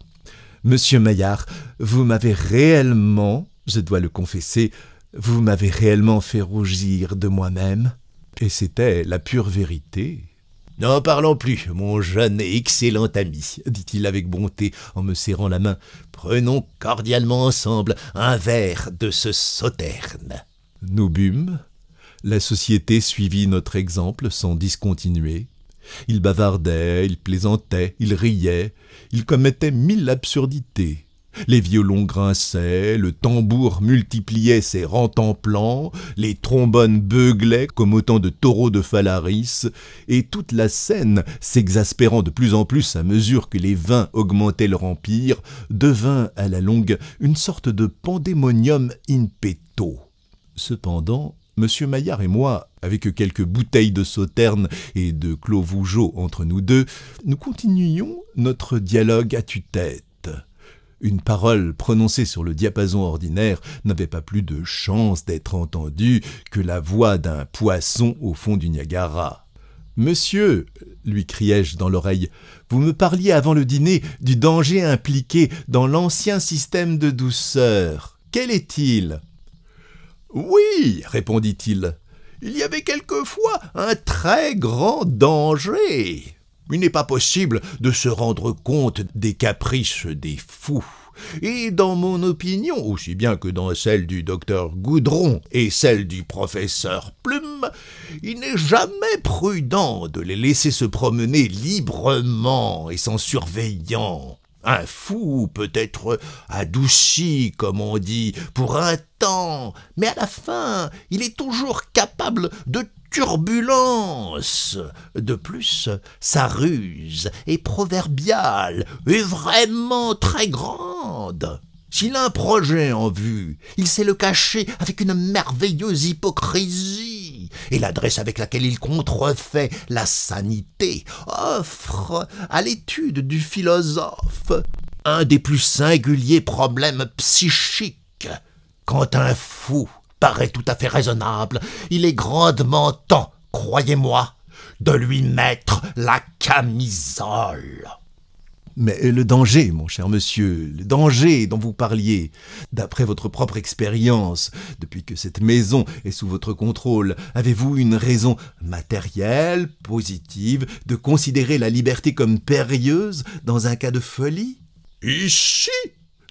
Monsieur Maillard, vous m'avez réellement, je dois le confesser, vous m'avez réellement fait rougir de moi-même, et c'était la pure vérité. N'en parlons plus, mon jeune et excellent ami, dit-il avec bonté en me serrant la main. Prenons cordialement ensemble un verre de ce sauterne. Nous bûmes. La société suivit notre exemple sans discontinuer. Il bavardait, il plaisantait, il riait, il commettait mille absurdités. Les violons grinçaient, le tambour multipliait ses plans, les trombones beuglaient comme autant de taureaux de Phalaris, et toute la scène, s'exaspérant de plus en plus à mesure que les vins augmentaient leur empire, devint à la longue une sorte de pandémonium in petto. Cependant, M. Maillard et moi, avec quelques bouteilles de sauterne et de clos Vougeot entre nous deux, nous continuions notre dialogue à tue-tête. Une parole prononcée sur le diapason ordinaire n'avait pas plus de chance d'être entendue que la voix d'un poisson au fond du Niagara. Monsieur, lui criai-je dans l'oreille, vous me parliez avant le dîner du danger impliqué dans l'ancien système de douceur. Quel est-il Oui, répondit-il, il y avait quelquefois un très grand danger. Il n'est pas possible de se rendre compte des caprices des fous. Et dans mon opinion, aussi bien que dans celle du docteur Goudron et celle du professeur Plume, il n'est jamais prudent de les laisser se promener librement et sans surveillant. Un fou peut être adouci, comme on dit, pour un temps, mais à la fin, il est toujours capable de turbulence. De plus, sa ruse est proverbiale et vraiment très grande. S'il a un projet en vue, il sait le cacher avec une merveilleuse hypocrisie, et l'adresse avec laquelle il contrefait la sanité offre à l'étude du philosophe un des plus singuliers problèmes psychiques. Quand un fou paraît tout à fait raisonnable. Il est grandement temps, croyez-moi, de lui mettre la camisole. Mais le danger, mon cher monsieur, le danger dont vous parliez, d'après votre propre expérience, depuis que cette maison est sous votre contrôle, avez-vous une raison matérielle, positive, de considérer la liberté comme périlleuse dans un cas de folie Ici,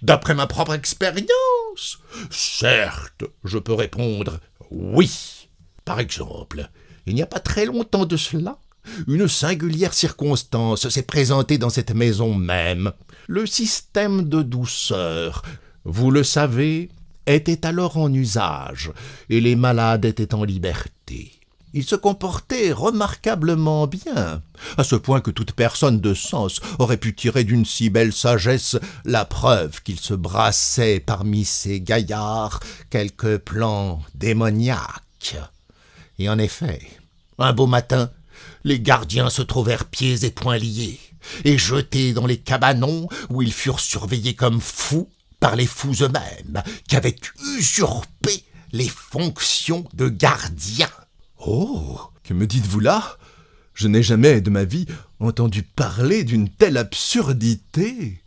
d'après ma propre expérience Certes, je peux répondre oui. Par exemple, il n'y a pas très longtemps de cela, une singulière circonstance s'est présentée dans cette maison même. Le système de douceur, vous le savez, était alors en usage, et les malades étaient en liberté il se comportait remarquablement bien, à ce point que toute personne de sens aurait pu tirer d'une si belle sagesse la preuve qu'il se brassait parmi ces gaillards quelque plans démoniaque. Et en effet, un beau matin, les gardiens se trouvèrent pieds et poings liés, et jetés dans les cabanons où ils furent surveillés comme fous par les fous eux-mêmes, qui avaient usurpé les fonctions de gardiens. Oh Que me dites-vous là Je n'ai jamais de ma vie entendu parler d'une telle absurdité.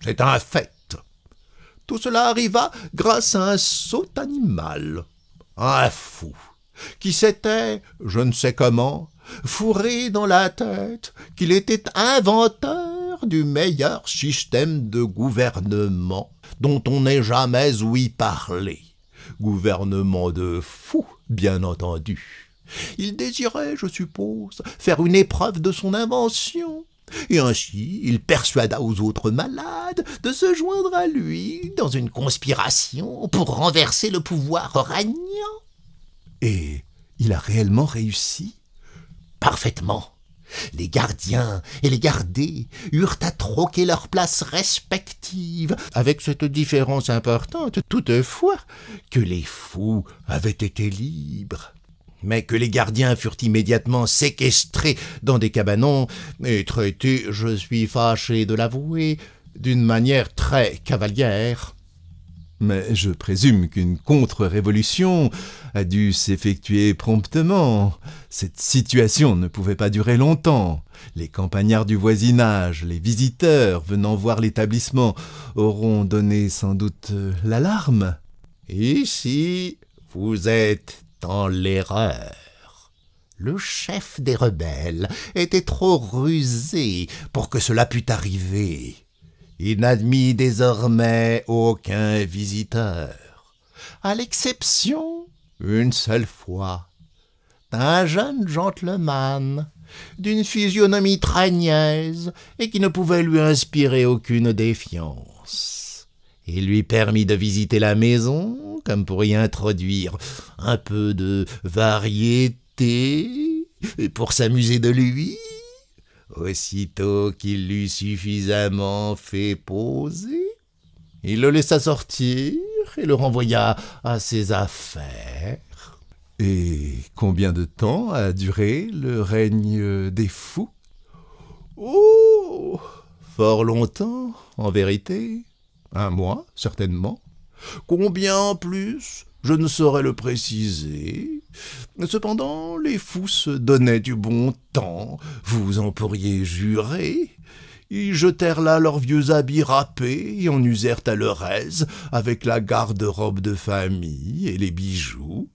C'est un fait. Tout cela arriva grâce à un sot animal, un fou, qui s'était, je ne sais comment, fourré dans la tête qu'il était inventeur du meilleur système de gouvernement dont on n'ait jamais ouï parler. Gouvernement de fous, bien entendu. Il désirait, je suppose, faire une épreuve de son invention, et ainsi il persuada aux autres malades de se joindre à lui dans une conspiration pour renverser le pouvoir régnant. Et il a réellement réussi Parfaitement. Les gardiens et les gardés eurent à troquer leurs places respectives, avec cette différence importante, toutefois, que les fous avaient été libres mais que les gardiens furent immédiatement séquestrés dans des cabanons et traités, je suis fâché de l'avouer, d'une manière très cavalière mais je présume qu'une contre-révolution a dû s'effectuer promptement. Cette situation ne pouvait pas durer longtemps. Les campagnards du voisinage, les visiteurs venant voir l'établissement auront donné sans doute euh, l'alarme. Ici, vous êtes dans l'erreur. Le chef des rebelles était trop rusé pour que cela pût arriver. Il n'admit désormais aucun visiteur, à l'exception, une seule fois, d'un jeune gentleman d'une physionomie tragnaise et qui ne pouvait lui inspirer aucune défiance. Il lui permit de visiter la maison, comme pour y introduire un peu de variété, pour s'amuser de lui Aussitôt qu'il l'eut suffisamment fait poser, il le laissa sortir et le renvoya à ses affaires. Et combien de temps a duré le règne des fous Oh Fort longtemps, en vérité. Un mois, certainement. Combien en plus je ne saurais le préciser. Cependant, les fous se donnaient du bon temps, vous en pourriez jurer. Ils jetèrent là leurs vieux habits râpés et en usèrent à leur aise avec la garde-robe de famille et les bijoux.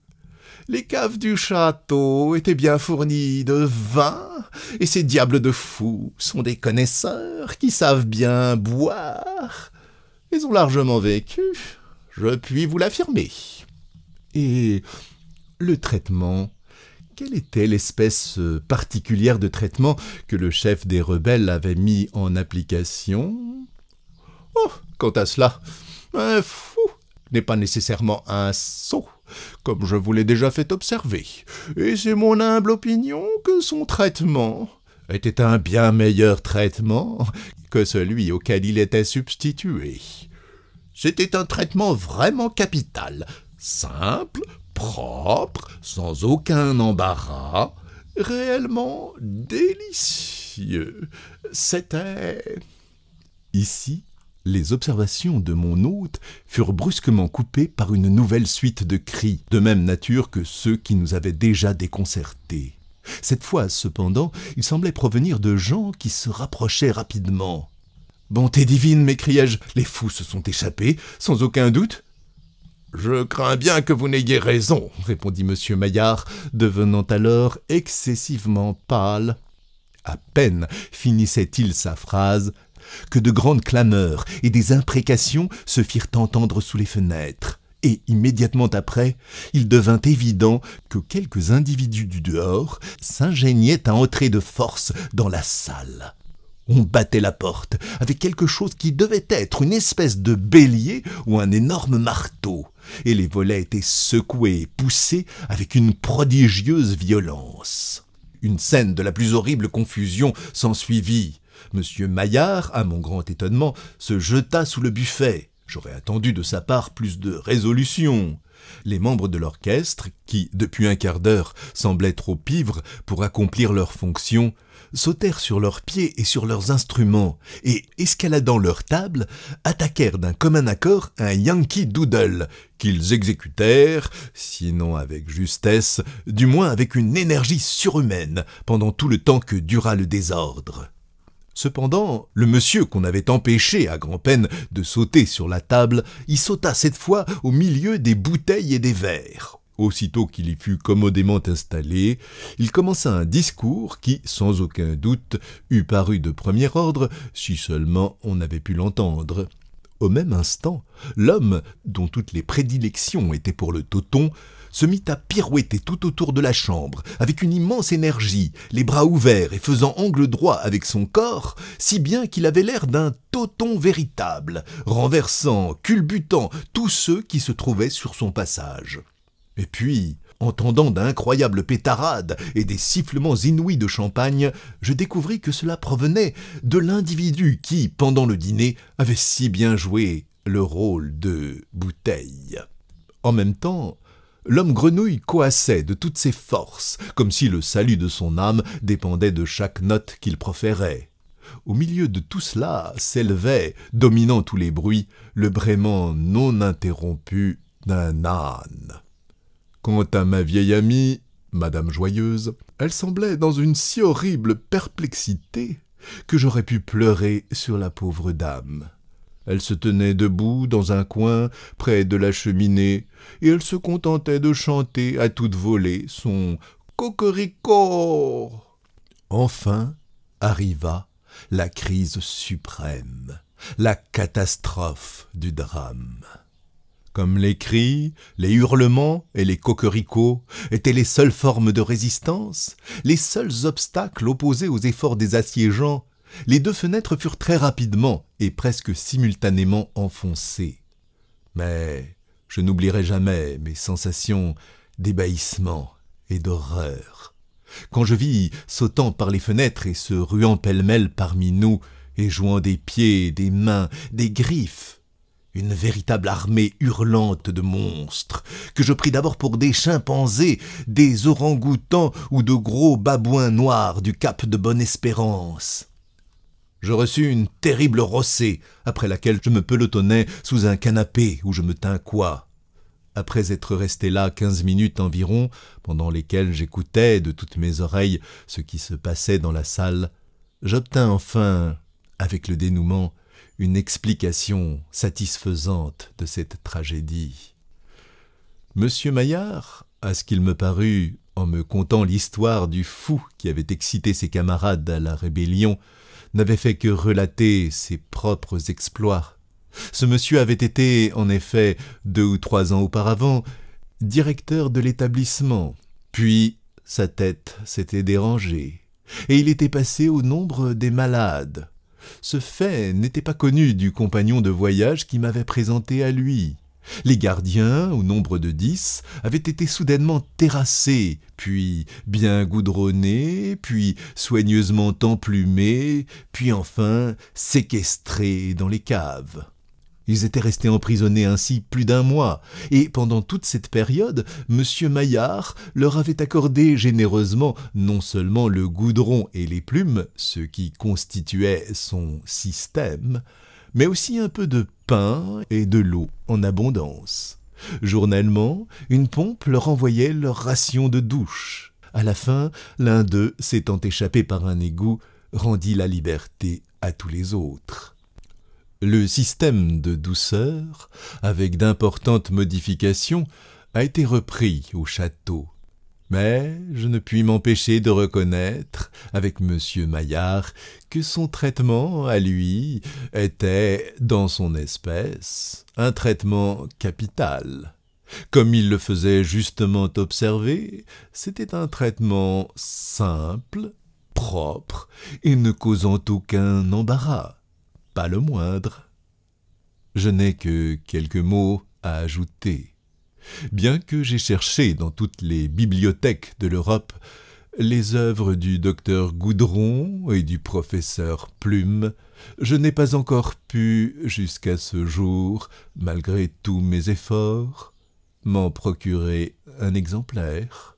Les caves du château étaient bien fournies de vin, et ces diables de fous sont des connaisseurs qui savent bien boire. Ils ont largement vécu, je puis vous l'affirmer. Et le traitement Quelle était l'espèce euh, particulière de traitement que le chef des rebelles avait mis en application Oh, quant à cela, un fou n'est pas nécessairement un sot, comme je vous l'ai déjà fait observer, et c'est mon humble opinion que son traitement était un bien meilleur traitement que celui auquel il était substitué. C'était un traitement vraiment capital, simple, propre, sans aucun embarras, réellement délicieux. C'était... Ici, les observations de mon hôte furent brusquement coupées par une nouvelle suite de cris, de même nature que ceux qui nous avaient déjà déconcertés. Cette fois, cependant, il semblait provenir de gens qui se rapprochaient rapidement. « Bonté divine !» m'écriai-je. « Les fous se sont échappés, sans aucun doute. Je crains bien que vous n'ayez raison, répondit M. Maillard, devenant alors excessivement pâle. À peine finissait-il sa phrase que de grandes clameurs et des imprécations se firent entendre sous les fenêtres. Et immédiatement après, il devint évident que quelques individus du dehors s'ingéniaient à entrer de force dans la salle. On battait la porte avec quelque chose qui devait être une espèce de bélier ou un énorme marteau, et les volets étaient secoués et poussés avec une prodigieuse violence. Une scène de la plus horrible confusion s'ensuivit. Monsieur Maillard, à mon grand étonnement, se jeta sous le buffet. J'aurais attendu de sa part plus de résolution. Les membres de l'orchestre, qui, depuis un quart d'heure, semblaient trop ivres pour accomplir leurs fonctions, sautèrent sur leurs pieds et sur leurs instruments, et, escaladant leur table, attaquèrent d'un commun accord un Yankee Doodle, qu'ils exécutèrent, sinon avec justesse, du moins avec une énergie surhumaine, pendant tout le temps que dura le désordre. Cependant, le monsieur qu'on avait empêché à grand-peine de sauter sur la table y sauta cette fois au milieu des bouteilles et des verres. Aussitôt qu'il y fut commodément installé, il commença un discours qui, sans aucun doute, eût paru de premier ordre, si seulement on avait pu l'entendre. Au même instant, l'homme, dont toutes les prédilections étaient pour le toton, se mit à pirouetter tout autour de la chambre, avec une immense énergie, les bras ouverts et faisant angle droit avec son corps, si bien qu'il avait l'air d'un toton véritable, renversant, culbutant tous ceux qui se trouvaient sur son passage. Et puis, entendant d'incroyables pétarades et des sifflements inouïs de champagne, je découvris que cela provenait de l'individu qui, pendant le dîner, avait si bien joué le rôle de bouteille. En même temps, l'homme grenouille coassait de toutes ses forces, comme si le salut de son âme dépendait de chaque note qu'il proférait. Au milieu de tout cela s'élevait, dominant tous les bruits, le braiement non interrompu d'un âne. Quant à ma vieille amie, Madame Joyeuse, elle semblait dans une si horrible perplexité que j'aurais pu pleurer sur la pauvre dame. Elle se tenait debout dans un coin près de la cheminée, et elle se contentait de chanter à toute volée son cocorico. Enfin arriva la crise suprême, la catastrophe du drame comme les cris, les hurlements et les coquericots étaient les seules formes de résistance, les seuls obstacles opposés aux efforts des assiégeants, les deux fenêtres furent très rapidement et presque simultanément enfoncées. Mais je n'oublierai jamais mes sensations d'ébahissement et d'horreur. Quand je vis, sautant par les fenêtres et se ruant pêle-mêle parmi nous, et jouant des pieds, des mains, des griffes, une véritable armée hurlante de monstres, que je pris d'abord pour des chimpanzés, des orang-outans ou de gros babouins noirs du cap de Bonne-Espérance. Je reçus une terrible rossée, après laquelle je me pelotonnais sous un canapé où je me tins quoi. Après être resté là quinze minutes environ, pendant lesquelles j'écoutais de toutes mes oreilles ce qui se passait dans la salle, j'obtins enfin, avec le dénouement, une explication satisfaisante de cette tragédie. Monsieur Maillard, à ce qu'il me parut, en me contant l'histoire du fou qui avait excité ses camarades à la rébellion, n'avait fait que relater ses propres exploits. Ce monsieur avait été, en effet, deux ou trois ans auparavant, directeur de l'établissement, puis sa tête s'était dérangée, et il était passé au nombre des malades, ce fait n'était pas connu du compagnon de voyage qui m'avait présenté à lui. Les gardiens, au nombre de dix, avaient été soudainement terrassés, puis bien goudronnés, puis soigneusement emplumés, puis enfin séquestrés dans les caves. Ils étaient restés emprisonnés ainsi plus d'un mois, et pendant toute cette période, M. Maillard leur avait accordé généreusement non seulement le goudron et les plumes, ce qui constituait son système, mais aussi un peu de pain et de l'eau en abondance. Journellement, une pompe leur envoyait leur ration de douche. À la fin, l'un d'eux, s'étant échappé par un égout, rendit la liberté à tous les autres. Le système de douceur, avec d'importantes modifications, a été repris au château. Mais je ne puis m'empêcher de reconnaître, avec M. Maillard, que son traitement, à lui, était, dans son espèce, un traitement capital. Comme il le faisait justement observer, c'était un traitement simple, propre, et ne causant aucun embarras pas le moindre. Je n'ai que quelques mots à ajouter. Bien que j'ai cherché dans toutes les bibliothèques de l'Europe les œuvres du docteur Goudron et du professeur Plume, je n'ai pas encore pu, jusqu'à ce jour, malgré tous mes efforts, m'en procurer un exemplaire.